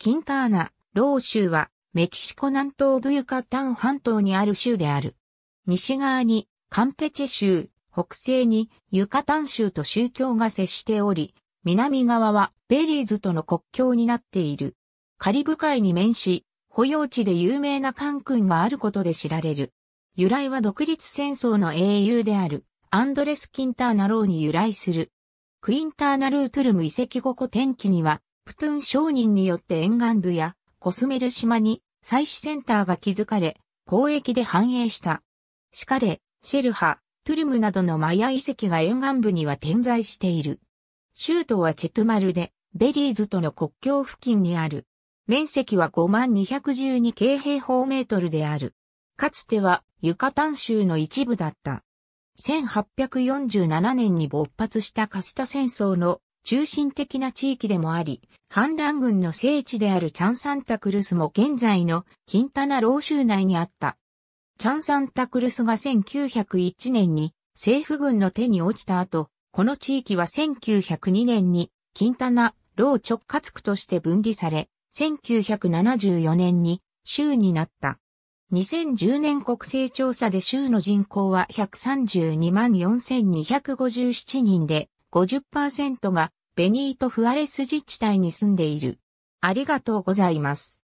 キンターナ、ロー州は、メキシコ南東部ユカタン半島にある州である。西側に、カンペチェ州、北西にユカタン州と宗教が接しており、南側はベリーズとの国境になっている。カリブ海に面し、保養地で有名なカンクンがあることで知られる。由来は独立戦争の英雄である、アンドレス・キンターナローに由来する。クインターナルートゥルム遺跡後古天気には、プトゥン商人によって沿岸部やコスメル島に祭祀センターが築かれ、交易で繁栄した。シカレ、シェルハ、トゥルムなどのマヤ遺跡が沿岸部には点在している。州都はチェトマルで、ベリーズとの国境付近にある。面積は5212平方メートルである。かつてはユカタン州の一部だった。1847年に勃発したカスタ戦争の中心的な地域でもあり、反乱軍の聖地であるチャンサンタクルスも現在のキンタナロー州内にあった。チャンサンタクルスが1901年に政府軍の手に落ちた後、この地域は1902年にキンタナロウ直轄区として分離され、1974年に州になった。2010年国勢調査で州の人口は132万4257人で、50%がベニート・フアレス自治体に住んでいる。ありがとうございます。